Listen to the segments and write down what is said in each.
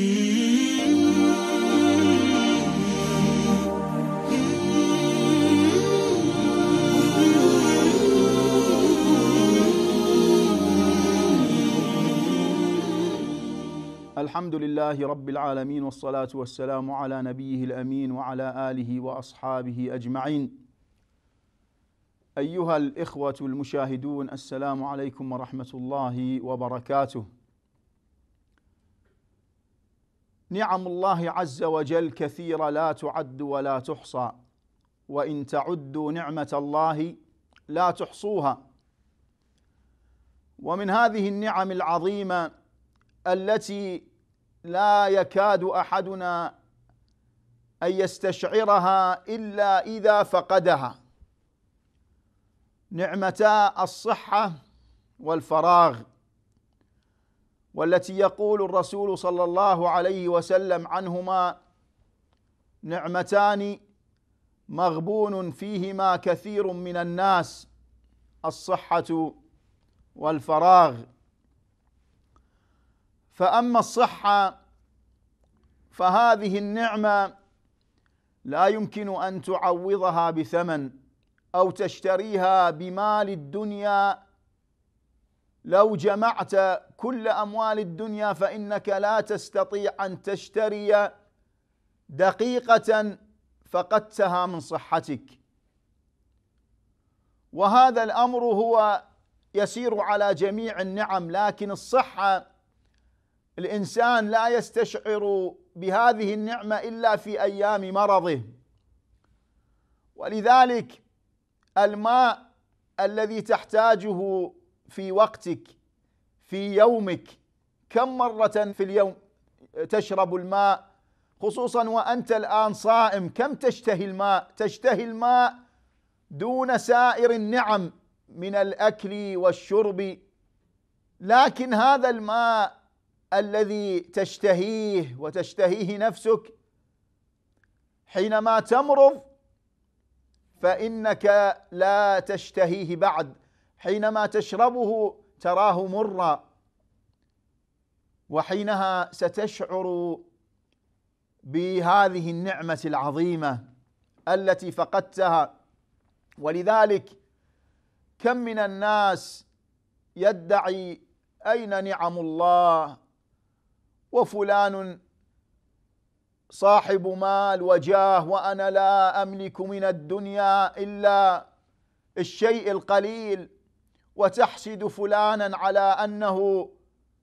الحمد لله رب العالمين والصلاة والسلام على نبيه الأمين وعلى آله وأصحابه أجمعين أيها الإخوة المشاهدون السلام عليكم ورحمة الله وبركاته نعم الله عز وجل كثيرة لا تعد ولا تحصى وإن تعدوا نعمة الله لا تحصوها ومن هذه النعم العظيمة التي لا يكاد أحدنا أن يستشعرها إلا إذا فقدها نعمتا الصحة والفراغ والتي يقول الرسول صلى الله عليه وسلم عنهما نعمتان مغبون فيهما كثير من الناس الصحه والفراغ فاما الصحه فهذه النعمه لا يمكن ان تعوضها بثمن او تشتريها بمال الدنيا لو جمعت كل اموال الدنيا فانك لا تستطيع ان تشتري دقيقه فقدتها من صحتك وهذا الامر هو يسير على جميع النعم لكن الصحه الانسان لا يستشعر بهذه النعمه الا في ايام مرضه ولذلك الماء الذي تحتاجه في وقتك في يومك كم مرة في اليوم تشرب الماء خصوصا وأنت الآن صائم كم تشتهي الماء تشتهي الماء دون سائر النعم من الأكل والشرب لكن هذا الماء الذي تشتهيه وتشتهيه نفسك حينما تمرض فإنك لا تشتهيه بعد حينما تشربه تراه مرا وحينها ستشعر بهذه النعمة العظيمة التي فقدتها ولذلك كم من الناس يدعي أين نعم الله وفلان صاحب مال وجاه وأنا لا أملك من الدنيا إلا الشيء القليل وتحسد فلانا على انه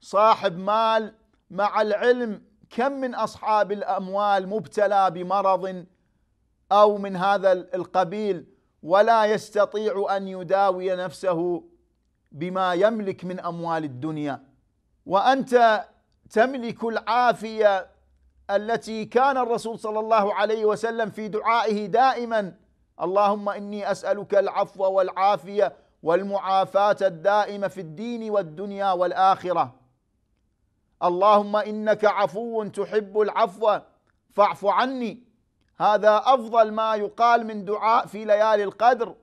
صاحب مال مع العلم كم من اصحاب الاموال مبتلى بمرض او من هذا القبيل ولا يستطيع ان يداوي نفسه بما يملك من اموال الدنيا وانت تملك العافيه التي كان الرسول صلى الله عليه وسلم في دعائه دائما اللهم اني اسالك العفو والعافيه والمعافاة الدائمة في الدين والدنيا والآخرة اللهم إنك عفو تحب العفو فاعف عني هذا أفضل ما يقال من دعاء في ليالي القدر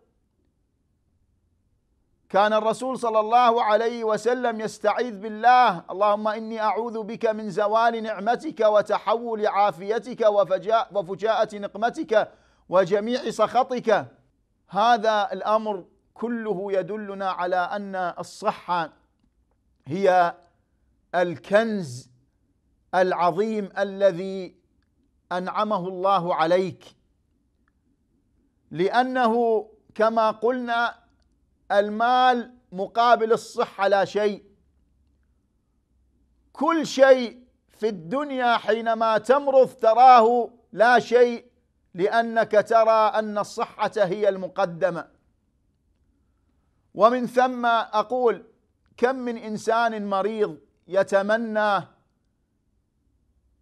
كان الرسول صلى الله عليه وسلم يستعيذ بالله اللهم إني أعوذ بك من زوال نعمتك وتحول عافيتك وفجاء وفجاءة نقمتك وجميع سخطك هذا الأمر كله يدلنا على ان الصحه هي الكنز العظيم الذي انعمه الله عليك لانه كما قلنا المال مقابل الصحه لا شيء كل شيء في الدنيا حينما تمرض تراه لا شيء لانك ترى ان الصحه هي المقدمه ومن ثم أقول كم من إنسان مريض يتمنى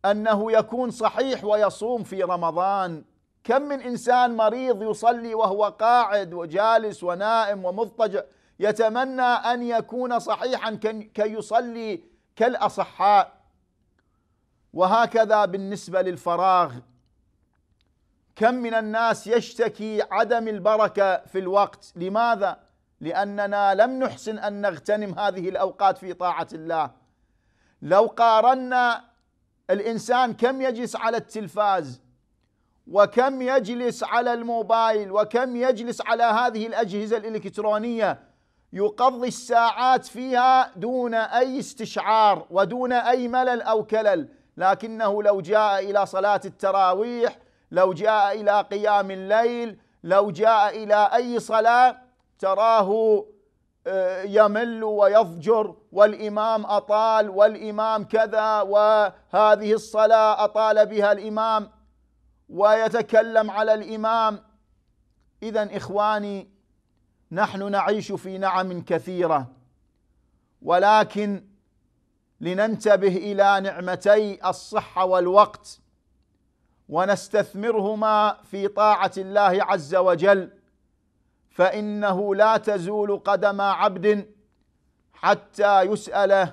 أنه يكون صحيح ويصوم في رمضان كم من إنسان مريض يصلي وهو قاعد وجالس ونائم ومضطجع يتمنى أن يكون صحيحا كي يصلي كالأصحاء وهكذا بالنسبة للفراغ كم من الناس يشتكي عدم البركة في الوقت لماذا؟ لأننا لم نحسن أن نغتنم هذه الأوقات في طاعة الله لو قارنا الإنسان كم يجلس على التلفاز وكم يجلس على الموبايل وكم يجلس على هذه الأجهزة الإلكترونية يقضي الساعات فيها دون أي استشعار ودون أي ملل أو كلل لكنه لو جاء إلى صلاة التراويح لو جاء إلى قيام الليل لو جاء إلى أي صلاة تراه آه، يمل ويضجر والامام اطال والامام كذا وهذه الصلاه اطال بها الامام ويتكلم على الامام اذا اخواني نحن نعيش في نعم كثيره ولكن لننتبه الى نعمتي الصحه والوقت ونستثمرهما في طاعه الله عز وجل فانه لا تزول قدم عبد حتى يسال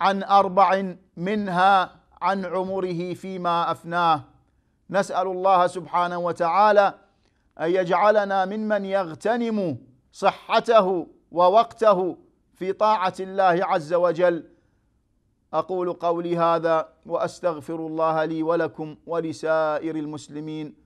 عن اربع منها عن عمره فيما افناه نسال الله سبحانه وتعالى ان يجعلنا ممن يغتنم صحته ووقته في طاعه الله عز وجل اقول قولي هذا واستغفر الله لي ولكم ولسائر المسلمين